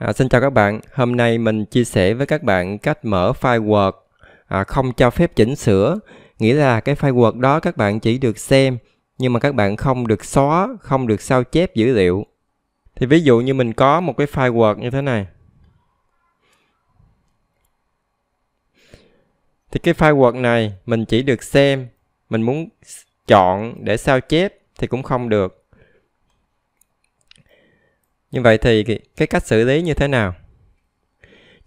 À, xin chào các bạn, hôm nay mình chia sẻ với các bạn cách mở file Word à, không cho phép chỉnh sửa. Nghĩa là cái file Word đó các bạn chỉ được xem, nhưng mà các bạn không được xóa, không được sao chép dữ liệu. Thì ví dụ như mình có một cái file Word như thế này. Thì cái file Word này mình chỉ được xem, mình muốn chọn để sao chép thì cũng không được. Như vậy thì cái cách xử lý như thế nào?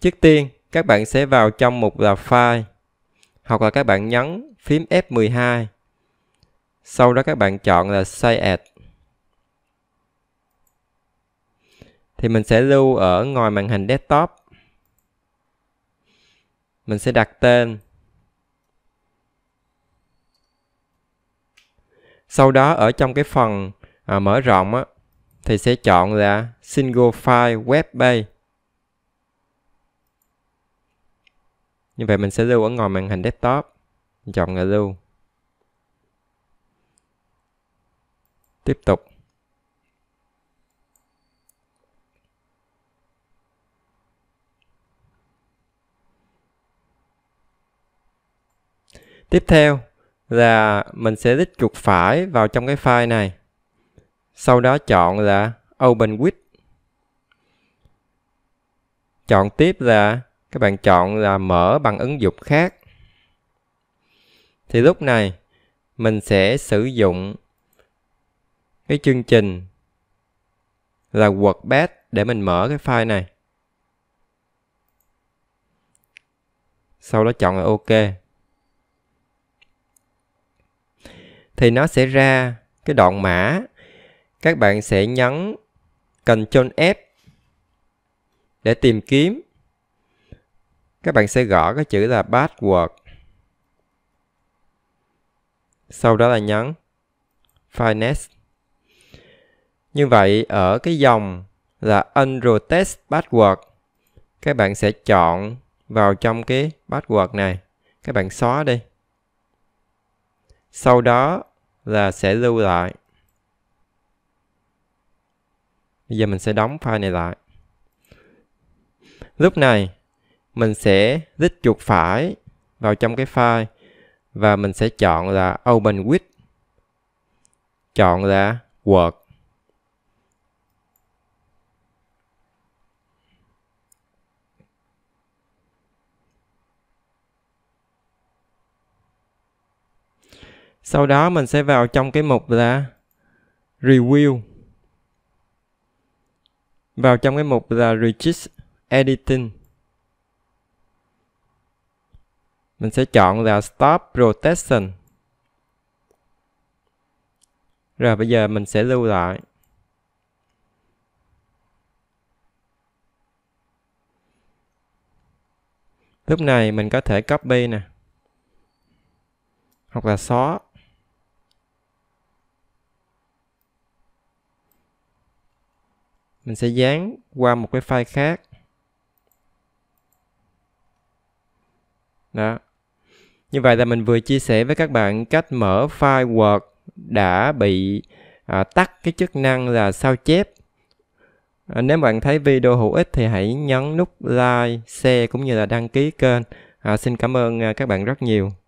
Trước tiên, các bạn sẽ vào trong mục là File, hoặc là các bạn nhấn phím F12. Sau đó các bạn chọn là Save As. Thì mình sẽ lưu ở ngoài màn hình desktop. Mình sẽ đặt tên. Sau đó ở trong cái phần à, mở rộng á, thì sẽ chọn là Single File Web Page. Như vậy mình sẽ lưu ở ngoài màn hình desktop. chọn là lưu. Tiếp tục. Tiếp theo là mình sẽ đích chuột phải vào trong cái file này. Sau đó chọn là Open with. Chọn tiếp là các bạn chọn là mở bằng ứng dụng khác. Thì lúc này mình sẽ sử dụng cái chương trình là WordPad để mình mở cái file này. Sau đó chọn là OK. Thì nó sẽ ra cái đoạn mã các bạn sẽ nhấn Ctrl F để tìm kiếm. Các bạn sẽ gõ cái chữ là password. Sau đó là nhấn Finance. Như vậy ở cái dòng là test Password các bạn sẽ chọn vào trong cái password này. Các bạn xóa đi. Sau đó là sẽ lưu lại. Bây giờ mình sẽ đóng file này lại. Lúc này mình sẽ đích chuột phải vào trong cái file và mình sẽ chọn là Open With. Chọn là Word. Sau đó mình sẽ vào trong cái mục là Review vào trong cái mục là register Editing. Mình sẽ chọn là Stop protection Rồi bây giờ mình sẽ lưu lại. Lúc này mình có thể copy nè. Hoặc là xóa mình sẽ dán qua một cái file khác đó như vậy là mình vừa chia sẻ với các bạn cách mở file Word đã bị à, tắt cái chức năng là sao chép à, nếu bạn thấy video hữu ích thì hãy nhấn nút like share cũng như là đăng ký kênh à, xin cảm ơn à, các bạn rất nhiều